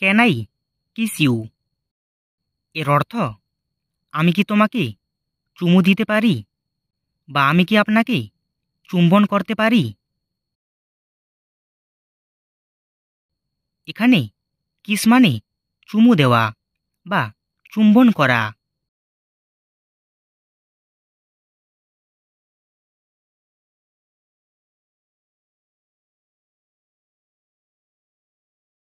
can I kiss you এর অর্থ আমি কি তোমাকে চুমু দিতে পারি বা আমি কি আপনাকে চুম্বন করতে পারি এখানে কিস মানে চুমু দেওয়া বা চুম্বন করা